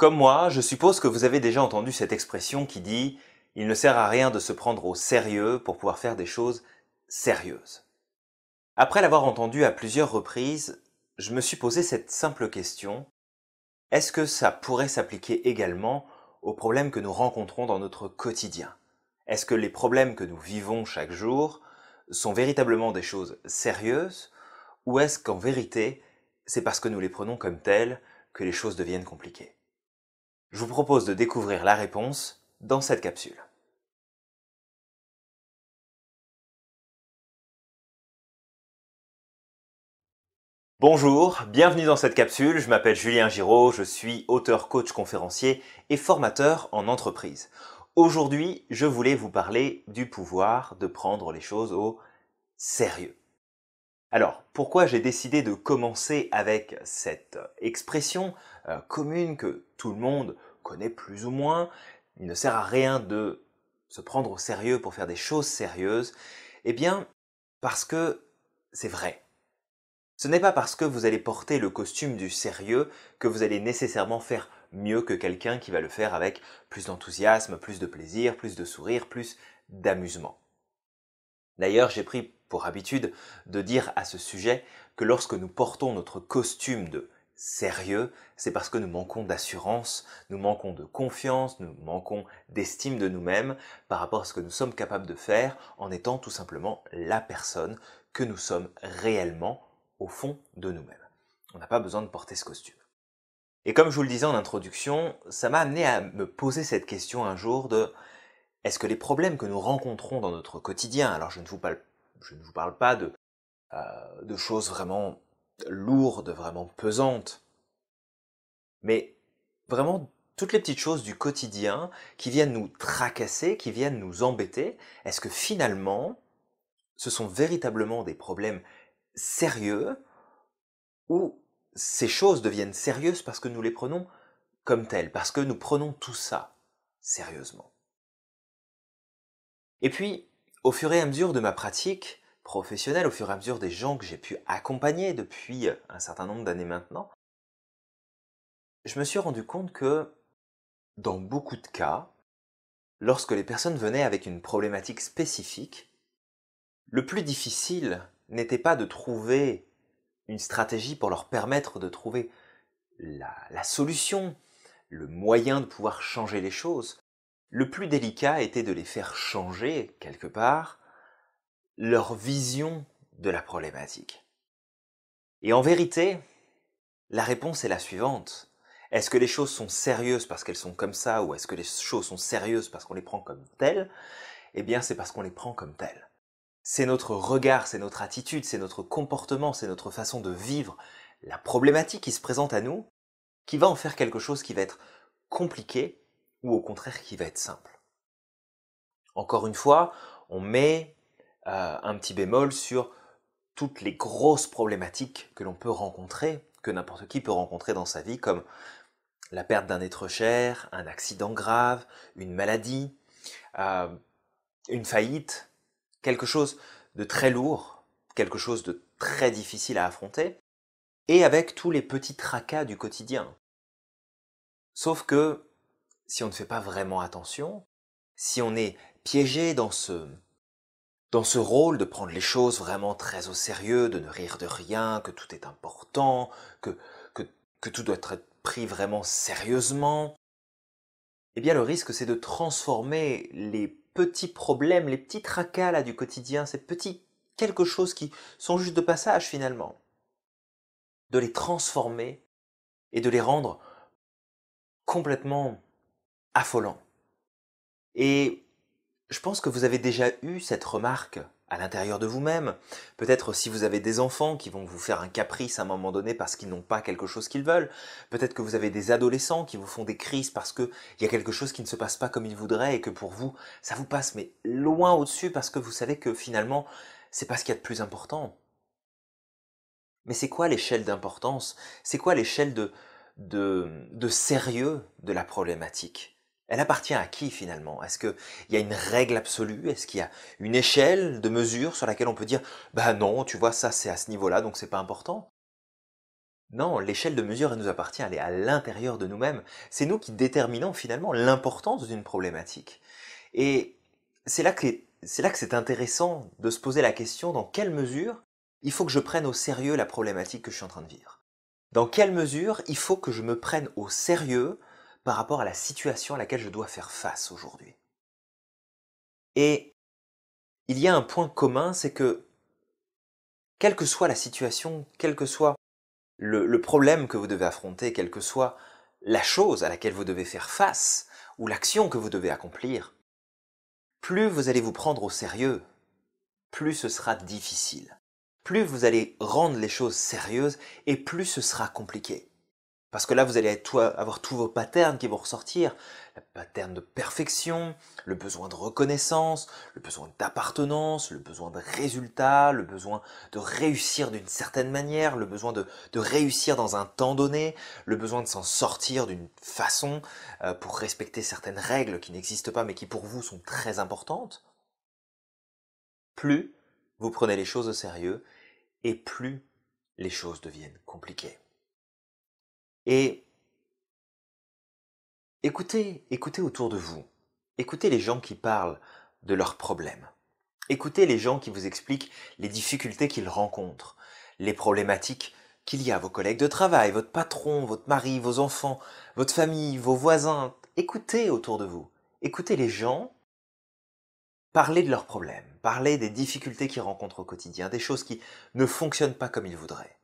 Comme moi, je suppose que vous avez déjà entendu cette expression qui dit ⁇ Il ne sert à rien de se prendre au sérieux pour pouvoir faire des choses sérieuses ⁇ Après l'avoir entendu à plusieurs reprises, je me suis posé cette simple question ⁇ Est-ce que ça pourrait s'appliquer également aux problèmes que nous rencontrons dans notre quotidien Est-ce que les problèmes que nous vivons chaque jour sont véritablement des choses sérieuses ou est-ce qu'en vérité, c'est parce que nous les prenons comme telles que les choses deviennent compliquées je vous propose de découvrir la réponse dans cette capsule. Bonjour, bienvenue dans cette capsule, je m'appelle Julien Giraud, je suis auteur, coach, conférencier et formateur en entreprise. Aujourd'hui, je voulais vous parler du pouvoir de prendre les choses au sérieux. Alors, pourquoi j'ai décidé de commencer avec cette expression euh, commune que tout le monde connaît plus ou moins Il ne sert à rien de se prendre au sérieux pour faire des choses sérieuses. Eh bien, parce que c'est vrai. Ce n'est pas parce que vous allez porter le costume du sérieux que vous allez nécessairement faire mieux que quelqu'un qui va le faire avec plus d'enthousiasme, plus de plaisir, plus de sourire, plus d'amusement. D'ailleurs, j'ai pris pour habitude de dire à ce sujet que lorsque nous portons notre costume de sérieux, c'est parce que nous manquons d'assurance, nous manquons de confiance, nous manquons d'estime de nous-mêmes par rapport à ce que nous sommes capables de faire en étant tout simplement la personne que nous sommes réellement au fond de nous-mêmes. On n'a pas besoin de porter ce costume. Et comme je vous le disais en introduction, ça m'a amené à me poser cette question un jour de est-ce que les problèmes que nous rencontrons dans notre quotidien, alors je ne vous parle pas je ne vous parle pas de, euh, de choses vraiment lourdes, vraiment pesantes, mais vraiment toutes les petites choses du quotidien qui viennent nous tracasser, qui viennent nous embêter, est-ce que finalement, ce sont véritablement des problèmes sérieux ou ces choses deviennent sérieuses parce que nous les prenons comme telles, parce que nous prenons tout ça sérieusement Et puis, au fur et à mesure de ma pratique professionnelle, au fur et à mesure des gens que j'ai pu accompagner depuis euh, un certain nombre d'années maintenant, je me suis rendu compte que, dans beaucoup de cas, lorsque les personnes venaient avec une problématique spécifique, le plus difficile n'était pas de trouver une stratégie pour leur permettre de trouver la, solution, le moyen de pouvoir changer les choses. Le plus délicat était de les faire changer, quelque part, leur vision de la problématique. Et en vérité, la réponse est la suivante. Est-ce que les choses sont sérieuses parce qu'elles sont comme ça ou est-ce que les choses sont sérieuses parce qu'on les prend comme telles Eh bien, c'est parce qu'on les prend comme telles. C'est notre regard, c'est notre attitude, c'est notre comportement, c'est notre façon de vivre la problématique qui se présente à nous qui va en faire quelque chose qui va être compliqué ou au contraire qui va être simple. Encore une fois, on met euh, un petit bémol sur toutes les grosses problématiques que l'on peut rencontrer, que n'importe qui peut rencontrer dans sa vie, comme la perte d'un être cher, un accident grave, une maladie, euh, une faillite, quelque chose de très lourd, quelque chose de très difficile à affronter, et avec tous les petits tracas du quotidien. Sauf que si on ne fait pas vraiment attention, si on est piégé dans ce, dans ce rôle de prendre les choses vraiment très au sérieux, de ne rire de rien, que tout est important, que, que, tout doit être pris vraiment sérieusement, eh bien le risque c'est de transformer les petits problèmes, les petits tracas là du quotidien, ces petits quelque chose qui sont juste de passage finalement, de les transformer et de les rendre complètement affolant. Et je pense que vous avez déjà eu cette remarque à l'intérieur de vous-même. Peut-être si vous avez des enfants qui vont vous faire un caprice à un moment donné parce qu'ils n'ont pas quelque chose qu'ils veulent. Peut-être que vous avez des adolescents qui vous font des crises parce qu'il y a quelque chose qui ne se passe pas comme ils voudraient et que pour vous, ça vous passe mais loin au-dessus parce que vous savez que finalement, c'est pas ce qu'il y a de plus important. Mais c'est quoi l'échelle d'importance C'est quoi l'échelle de, de, de sérieux de la problématique elle appartient à qui finalement Est-ce qu'il y a une règle absolue Est-ce qu'il y a une échelle de mesure sur laquelle on peut dire bah non, tu vois, ça c'est à ce niveau-là, donc c'est pas important Non, l'échelle de mesure, elle nous appartient, elle est à l'intérieur de nous-mêmes. C'est nous qui déterminons finalement l'importance d'une problématique. Et c'est là que c'est intéressant de se poser la question dans quelle mesure il faut que je prenne au sérieux la problématique que je suis en train de vivre. Dans quelle mesure il faut que je me prenne au sérieux par rapport à la situation à laquelle je dois faire face aujourd'hui. Et il y a un point commun, c'est que quelle que soit la situation, quel que soit le, problème que vous devez affronter, quelle que soit la chose à laquelle vous devez faire face, ou l'action que vous devez accomplir, plus vous allez vous prendre au sérieux, plus ce sera difficile, plus vous allez rendre les choses sérieuses et plus ce sera compliqué. Parce que là, vous allez avoir tous vos patterns qui vont ressortir. Le pattern de perfection, le besoin de reconnaissance, le besoin d'appartenance, le besoin de résultat, le besoin de réussir d'une certaine manière, le besoin de, réussir dans un temps donné, le besoin de s'en sortir d'une façon euh, pour respecter certaines règles qui n'existent pas mais qui pour vous sont très importantes. Plus vous prenez les choses au sérieux et plus les choses deviennent compliquées. Et écoutez, écoutez autour de vous. Écoutez les gens qui parlent de leurs problèmes. Écoutez les gens qui vous expliquent les difficultés qu'ils rencontrent, les problématiques qu'il y a, vos collègues de travail, votre patron, votre mari, vos enfants, votre famille, vos voisins. Écoutez autour de vous. Écoutez les gens parler de leurs problèmes, parler des difficultés qu'ils rencontrent au quotidien, des choses qui ne fonctionnent pas comme ils voudraient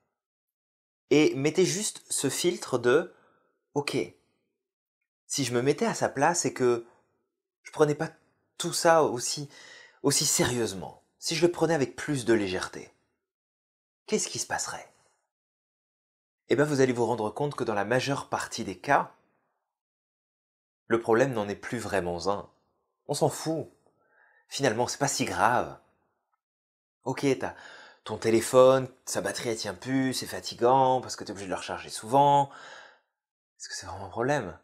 et mettez juste ce filtre de OK. Si je me mettais à sa place et que je prenais pas tout ça aussi aussi sérieusement, si je le prenais avec plus de légèreté, qu'est-ce qui se passerait Eh bien, vous allez vous rendre compte que dans la majeure partie des cas, le problème n'en est plus vraiment un. On s'en fout. Finalement, c'est pas si grave. Ok, t'as ton téléphone, sa batterie elle tient plus, c'est fatigant parce que tu es obligé de le recharger souvent. Est-ce que c'est vraiment un problème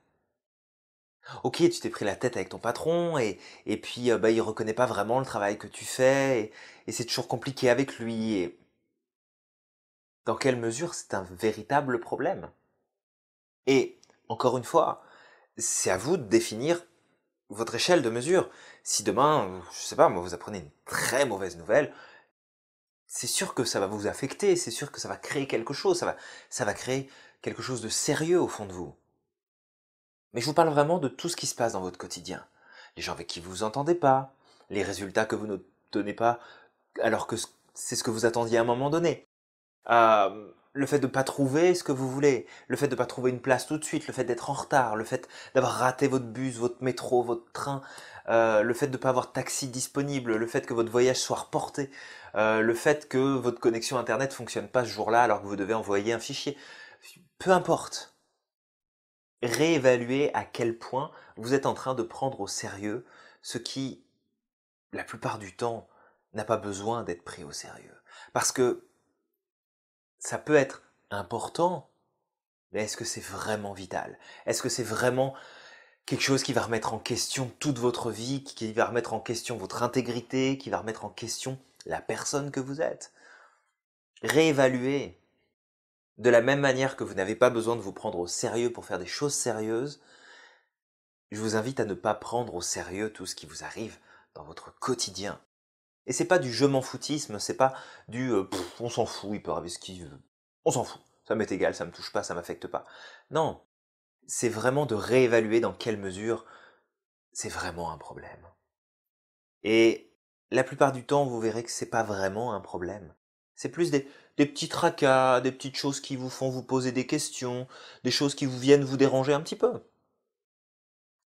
Ok, tu t'es pris la tête avec ton patron et, et puis euh, bah, il reconnaît pas vraiment le travail que tu fais et, et c'est toujours compliqué avec lui. Dans quelle mesure c'est un véritable problème Et encore une fois, c'est à vous de définir votre échelle de mesure. Si demain, je sais pas, moi vous apprenez une très mauvaise nouvelle, c'est sûr que ça va vous affecter, c'est sûr que ça va créer quelque chose, ça va, ça va créer quelque chose de sérieux au fond de vous. Mais je vous parle vraiment de tout ce qui se passe dans votre quotidien. Les gens avec qui vous vous entendez pas, les résultats que vous ne donnez pas alors que c'est ce que vous attendiez à un moment donné. le fait de ne pas trouver ce que vous voulez, le fait de ne pas trouver une place tout de suite, le fait d'être en retard, le fait d'avoir raté votre bus, votre métro, votre train, euh, le fait de ne pas avoir de taxi disponible, le fait que votre voyage soit reporté, euh, le fait que votre connexion Internet fonctionne pas ce jour-là alors que vous devez envoyer un fichier. Peu importe. Réévaluez à quel point vous êtes en train de prendre au sérieux ce qui, la plupart du temps, n'a pas besoin d'être pris au sérieux. Parce que ça peut être important, mais est-ce que c'est vraiment vital Est-ce que c'est vraiment quelque chose qui va remettre en question toute votre vie, qui va remettre en question votre intégrité, qui va remettre en question la personne que vous êtes. Réévaluez. De la même manière que vous n'avez pas besoin de vous prendre au sérieux pour faire des choses sérieuses, je vous invite à ne pas prendre au sérieux tout ce qui vous arrive dans votre quotidien. Et c'est pas du je m'en foutisme, c'est pas du euh, on s'en fout, il peut arriver ce qu'il veut. On s'en fout, ça m'est égal, ça me touche pas, ça m'affecte pas. Non, c'est vraiment de réévaluer dans quelle mesure c'est vraiment un problème. Et la plupart du temps, vous verrez que c'est pas vraiment un problème. C'est plus des, des petits tracas, des petites choses qui vous font vous poser des questions, des choses qui vous viennent vous déranger un petit peu.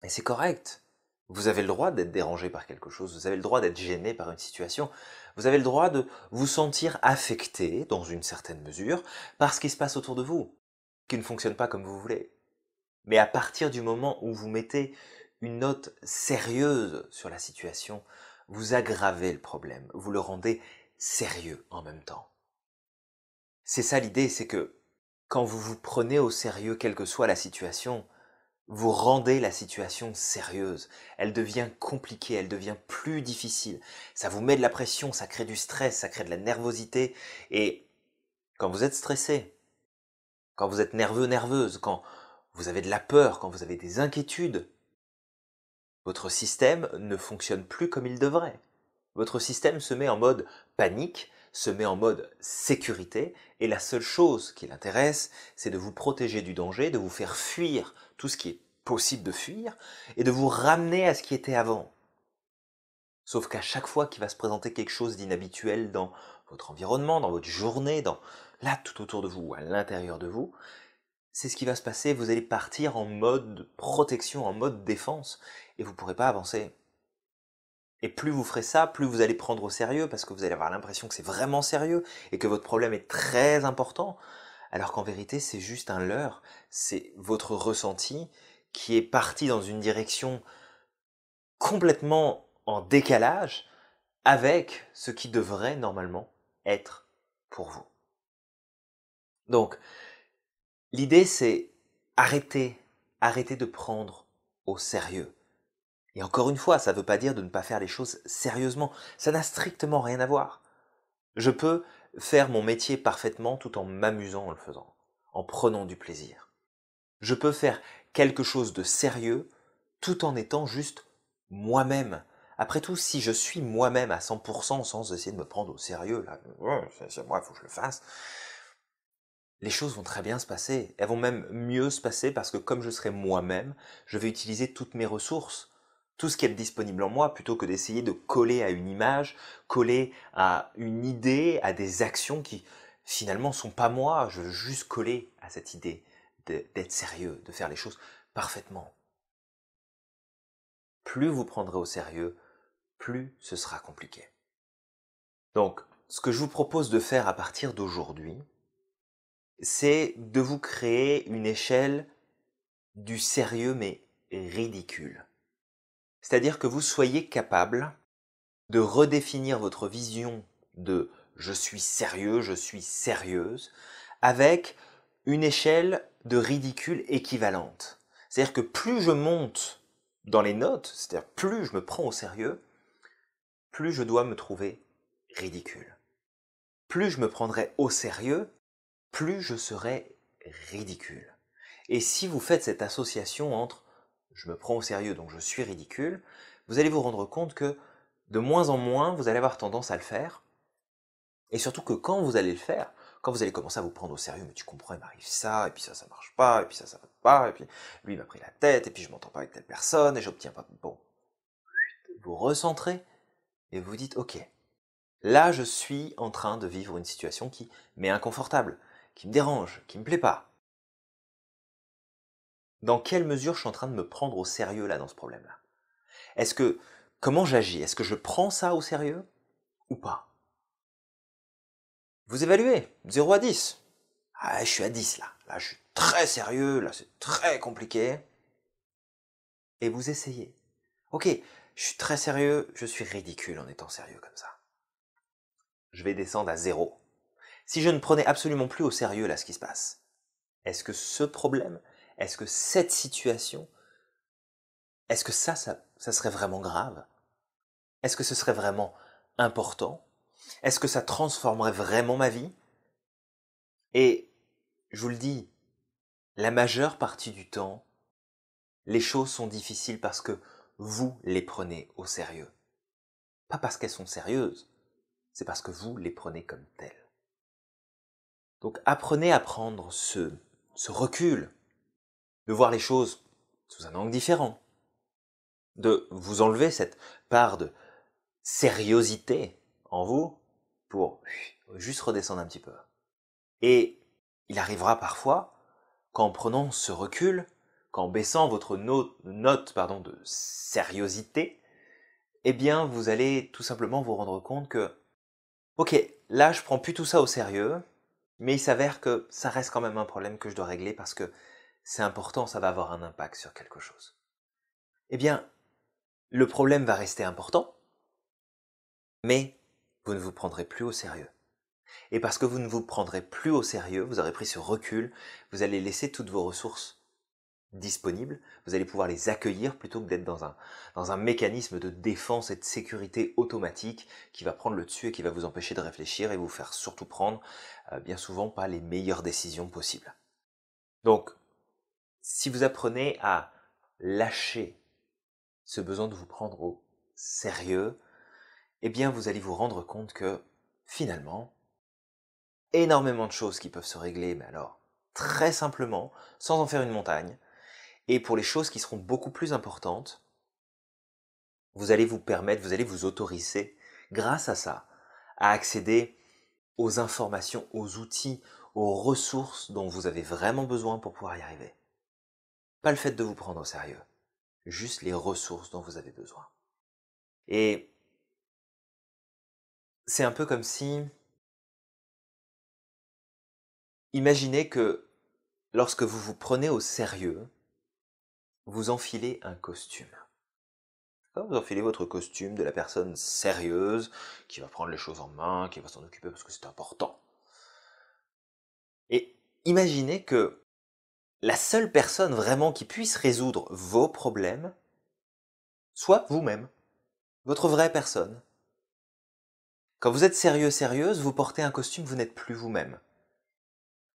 Et c'est correct. Vous avez le droit d'être dérangé par quelque chose, vous avez le droit d'être gêné par une situation, vous avez le droit de vous sentir affecté, dans une certaine mesure, par ce qui se passe autour de vous, qui ne fonctionne pas comme vous voulez. Mais à partir du moment où vous mettez une note sérieuse sur la situation, vous aggravez le problème, vous le rendez sérieux en même temps. C'est ça l'idée, c'est que quand vous vous prenez au sérieux quelle que soit la situation, vous rendez la situation sérieuse, elle devient compliquée, elle devient plus difficile, ça vous met de la pression, ça crée du stress, ça crée de la nervosité, et quand vous êtes stressé, quand vous êtes nerveux, nerveuse, quand vous avez de la peur, quand vous avez des inquiétudes, votre système ne fonctionne plus comme il devrait. Votre système se met en mode panique, se met en mode sécurité, et la seule chose qui l'intéresse, c'est de vous protéger du danger, de vous faire fuir tout ce qui est possible de fuir, et de vous ramener à ce qui était avant. Sauf qu'à chaque fois qu'il va se présenter quelque chose d'inhabituel dans votre environnement, dans votre journée, dans là tout autour de vous, à l'intérieur de vous, c'est ce qui va se passer, vous allez partir en mode protection, en mode défense, et vous ne pourrez pas avancer. Et plus vous ferez ça, plus vous allez prendre au sérieux, parce que vous allez avoir l'impression que c'est vraiment sérieux, et que votre problème est très important, alors qu'en vérité c'est juste un leurre, c'est votre ressenti qui est parti dans une direction complètement en décalage avec ce qui devrait normalement être pour vous. Donc, L'idée, c'est arrêter, arrêter de prendre au sérieux. Et encore une fois, ça ne veut pas dire de ne pas faire les choses sérieusement. Ça n'a strictement rien à voir. Je peux faire mon métier parfaitement tout en m'amusant en le faisant, en prenant du plaisir. Je peux faire quelque chose de sérieux tout en étant juste moi-même. Après tout, si je suis moi-même à 100% sans essayer de me prendre au sérieux, c'est moi, il faut que je le fasse, les choses vont très bien se passer. Elles vont même mieux se passer parce que comme je serai moi-même, je vais utiliser toutes mes ressources, tout ce qui est disponible en moi, plutôt que d'essayer de coller à une image, coller à une idée, à des actions qui finalement sont pas moi. Je veux juste coller à cette idée d'être sérieux, de faire les choses parfaitement. Plus vous prendrez au sérieux, plus ce sera compliqué. Donc, ce que je vous propose de faire à partir d'aujourd'hui, c'est de vous créer une échelle du sérieux mais ridicule. C'est-à-dire que vous soyez capable de redéfinir votre vision de je suis sérieux, je suis sérieuse, avec une échelle de ridicule équivalente. C'est-à-dire que plus je monte dans les notes, c'est-à-dire plus je me prends au sérieux, plus je dois me trouver ridicule. Plus je me prendrai au sérieux, plus je serai ridicule. Et si vous faites cette association entre je me prends au sérieux donc je suis ridicule, vous allez vous rendre compte que de moins en moins vous allez avoir tendance à le faire. Et surtout que quand vous allez le faire, quand vous allez commencer à vous prendre au sérieux, mais tu comprends, il m'arrive ça, et puis ça, ça marche pas, et puis ça, ça va pas, et puis lui, il m'a pris la tête, et puis je m'entends pas avec telle personne, et j'obtiens pas. Bon. Vous recentrez, et vous dites, ok, là, je suis en train de vivre une situation qui m'est inconfortable qui me dérange, qui me plaît pas. Dans quelle mesure je suis en train de me prendre au sérieux là dans ce problème-là Est-ce que comment j'agis Est-ce que je prends ça au sérieux ou pas Vous évaluez 0 à 10. Ah, je suis à 10 là. Là, je suis très sérieux, là, c'est très compliqué. Et vous essayez. OK, je suis très sérieux, je suis ridicule en étant sérieux comme ça. Je vais descendre à 0 si je ne prenais absolument plus au sérieux là ce qui se passe Est-ce que ce problème, est-ce que cette situation, est-ce que ça, ça, serait vraiment grave Est-ce que ce serait vraiment important Est-ce que ça transformerait vraiment ma vie Et je vous le dis, la majeure partie du temps, les choses sont difficiles parce que vous les prenez au sérieux. Pas parce qu'elles sont sérieuses, c'est parce que vous les prenez comme telles. Donc apprenez à prendre ce, recul, de voir les choses sous un angle différent, de vous enlever cette part de sériosité en vous pour juste redescendre un petit peu. Et il arrivera parfois qu'en prenant ce recul, qu'en baissant votre note, de sériosité, eh bien vous allez tout simplement vous rendre compte que, ok, là je prends plus tout ça au sérieux, mais il s'avère que ça reste quand même un problème que je dois régler parce que c'est important, ça va avoir un impact sur quelque chose. Eh bien, le problème va rester important, mais vous ne vous prendrez plus au sérieux. Et parce que vous ne vous prendrez plus au sérieux, vous aurez pris ce recul, vous allez laisser toutes vos ressources disponibles, vous allez pouvoir les accueillir plutôt que d'être dans un, dans un mécanisme de défense et de sécurité automatique qui va prendre le dessus et qui va vous empêcher de réfléchir et vous faire surtout prendre euh, bien souvent pas les meilleures décisions possibles. Donc, si vous apprenez à lâcher ce besoin de vous prendre au sérieux, eh bien vous allez vous rendre compte que finalement, énormément de choses qui peuvent se régler, mais alors très simplement, sans en faire une montagne, et pour les choses qui seront beaucoup plus importantes, vous allez vous permettre, vous allez vous autoriser, grâce à ça, à accéder aux informations, aux outils, aux ressources dont vous avez vraiment besoin pour pouvoir y arriver. Pas le fait de vous prendre au sérieux, juste les ressources dont vous avez besoin. Et c'est un peu comme si... Imaginez que lorsque vous vous prenez au sérieux, vous enfilez un costume. Vous enfilez votre costume de la personne sérieuse, qui va prendre les choses en main, qui va s'en occuper parce que c'est important. Et imaginez que la seule personne vraiment qui puisse résoudre vos problèmes soit vous-même, votre vraie personne. Quand vous êtes sérieux, sérieuse, vous portez un costume, vous n'êtes plus vous-même.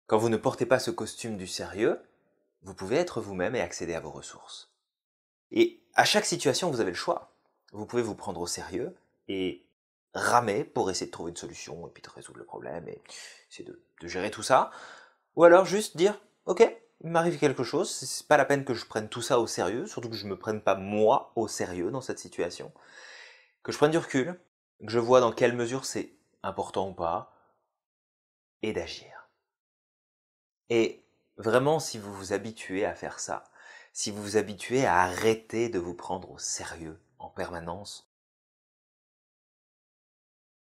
Quand vous ne portez pas ce costume du sérieux, vous pouvez être vous-même et accéder à vos ressources. Et à chaque situation, vous avez le choix. Vous pouvez vous prendre au sérieux et ramer pour essayer de trouver une solution et puis de résoudre le problème et essayer de, gérer tout ça. Ou alors juste dire, ok, il m'arrive quelque chose, c'est pas la peine que je prenne tout ça au sérieux, surtout que je me prenne pas moi au sérieux dans cette situation. Que je prenne du recul, que je vois dans quelle mesure c'est important ou pas, et d'agir. Et Vraiment, si vous vous habituez à faire ça, si vous vous habituez à arrêter de vous prendre au sérieux en permanence,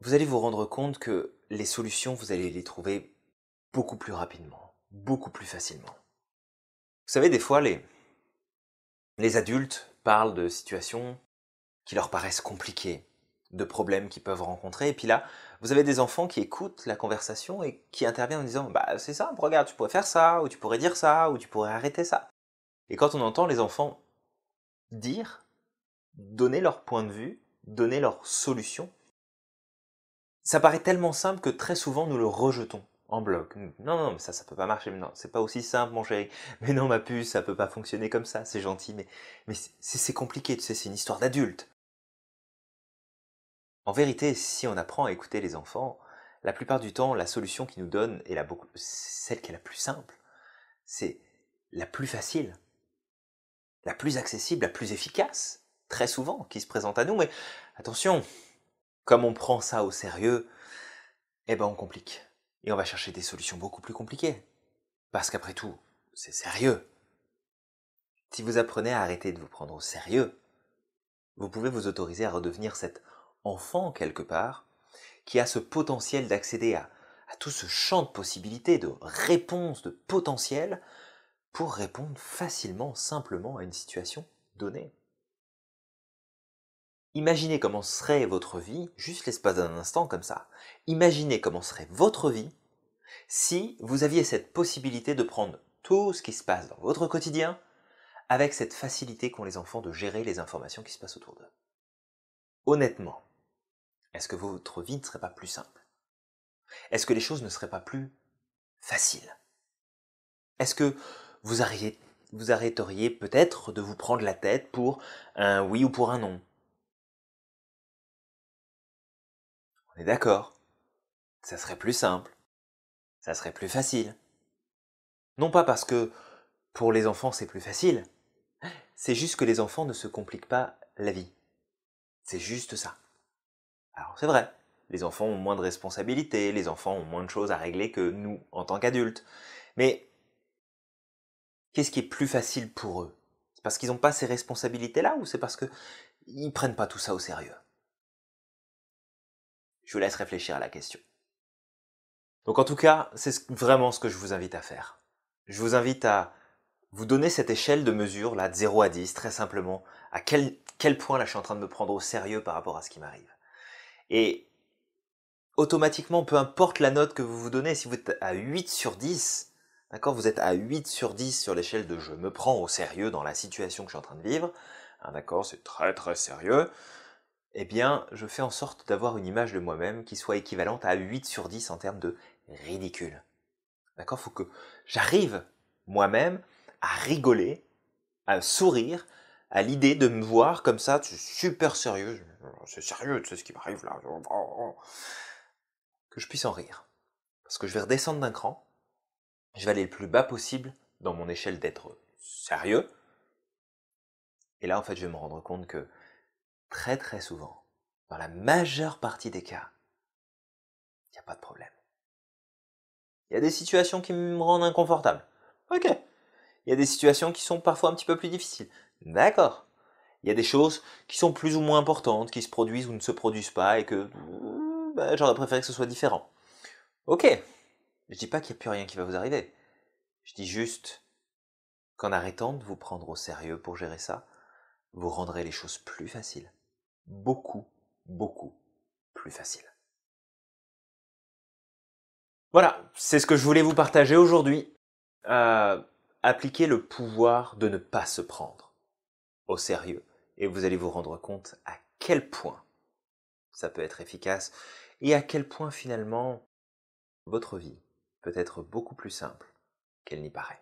vous allez vous rendre compte que les solutions, vous allez les trouver beaucoup plus rapidement, beaucoup plus facilement. Vous savez, des fois, les, les adultes parlent de situations qui leur paraissent compliquées, de problèmes qu'ils peuvent rencontrer. Et puis là, vous avez des enfants qui écoutent la conversation et qui interviennent en disant Bah, c'est ça, regarde, tu pourrais faire ça, ou tu pourrais dire ça, ou tu pourrais arrêter ça. Et quand on entend les enfants dire, donner leur point de vue, donner leur solution, ça paraît tellement simple que très souvent nous le rejetons en bloc. Non, non, mais ça, ça peut pas marcher. non, c'est pas aussi simple, mon chéri. Mais non, ma puce, ça peut pas fonctionner comme ça. C'est gentil, mais, mais c'est compliqué. Tu sais, c'est une histoire d'adulte. En vérité, si on apprend à écouter les enfants, la plupart du temps, la solution qu'ils nous donnent est celle qui est la plus simple, c'est la plus facile, la plus accessible, la plus efficace, très souvent, qui se présente à nous. Mais attention, comme on prend ça au sérieux, eh ben on complique. Et on va chercher des solutions beaucoup plus compliquées. Parce qu'après tout, c'est sérieux. Si vous apprenez à arrêter de vous prendre au sérieux, vous pouvez vous autoriser à redevenir cette enfant quelque part, qui a ce potentiel d'accéder à, tout ce champ de possibilités, de réponses, de potentiel, pour répondre facilement, simplement à une situation donnée. Imaginez comment serait votre vie, juste l'espace d'un instant comme ça, imaginez comment serait votre vie si vous aviez cette possibilité de prendre tout ce qui se passe dans votre quotidien avec cette facilité qu'ont les enfants de gérer les informations qui se passent autour d'eux. Honnêtement, est-ce que votre vie ne serait pas plus simple Est-ce que les choses ne seraient pas plus faciles Est-ce que vous, arrêteriez, peut-être de vous prendre la tête pour un oui ou pour un non On est d'accord Ça serait plus simple. Ça serait plus facile. Non pas parce que pour les enfants c'est plus facile, c'est juste que les enfants ne se compliquent pas la vie. C'est juste ça. Alors c'est vrai, les enfants ont moins de responsabilités, les enfants ont moins de choses à régler que nous en tant qu'adultes. Mais qu'est-ce qui est plus facile pour eux C'est parce qu'ils n'ont pas ces responsabilités-là ou c'est parce qu'ils ne prennent pas tout ça au sérieux Je vous laisse réfléchir à la question. Donc en tout cas, c'est vraiment ce que je vous invite à faire. Je vous invite à vous donner cette échelle de mesure, là, de 0 à 10, très simplement, à quel, quel point là je suis en train de me prendre au sérieux par rapport à ce qui m'arrive. Et automatiquement, peu importe la note que vous vous donnez, si vous êtes à 8 sur 10, d'accord, vous êtes à 8 sur 10 sur l'échelle de je me prends au sérieux dans la situation que je suis en train de vivre, hein, d'accord, c'est très très sérieux, eh bien, je fais en sorte d'avoir une image de moi-même qui soit équivalente à 8 sur 10 en termes de ridicule. D'accord Faut que j'arrive moi-même à rigoler, à sourire, à l'idée de me voir comme ça, super sérieux, c'est sérieux, tu sais ce qui m'arrive là, oh, oh. que je puisse en rire. Parce que je vais redescendre d'un cran, je vais aller le plus bas possible dans mon échelle d'être sérieux, et là en fait je vais me rendre compte que très très souvent, dans la majeure partie des cas, il n'y a pas de problème. Il y a des situations qui me rendent inconfortable. Ok. Il y a des situations qui sont parfois un petit peu plus difficiles. D'accord. Il y a des choses qui sont plus ou moins importantes, qui se produisent ou ne se produisent pas, et que euh, bah, j'aurais préféré que ce soit différent. Ok. Je dis pas qu'il n'y a plus rien qui va vous arriver. Je dis juste qu'en arrêtant de vous prendre au sérieux pour gérer ça, vous rendrez les choses plus faciles. Beaucoup, beaucoup plus faciles. Voilà, c'est ce que je voulais vous partager aujourd'hui. Euh, appliquer le pouvoir de ne pas se prendre au sérieux et vous allez vous rendre compte à quel point ça peut être efficace et à quel point finalement votre vie peut être beaucoup plus simple qu'elle n'y paraît.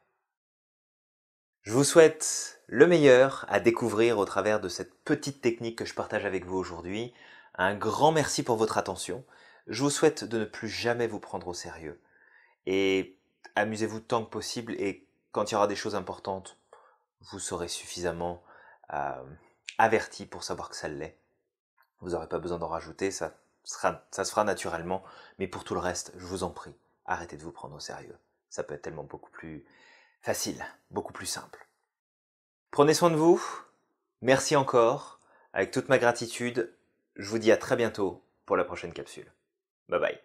Je vous souhaite le meilleur à découvrir au travers de cette petite technique que je partage avec vous aujourd'hui. Un grand merci pour votre attention. Je vous souhaite de ne plus jamais vous prendre au sérieux. Et amusez-vous tant que possible et quand il y aura des choses importantes, vous saurez suffisamment euh, averti pour savoir que ça l'est. Vous n'aurez pas besoin d'en rajouter, ça, ça se fera naturellement, mais pour tout le reste, je vous en prie, arrêtez de vous prendre au sérieux. Ça peut être tellement beaucoup plus facile, beaucoup plus simple. Prenez soin de vous, merci encore, avec toute ma gratitude, je vous dis à très bientôt pour la prochaine capsule. Bye bye.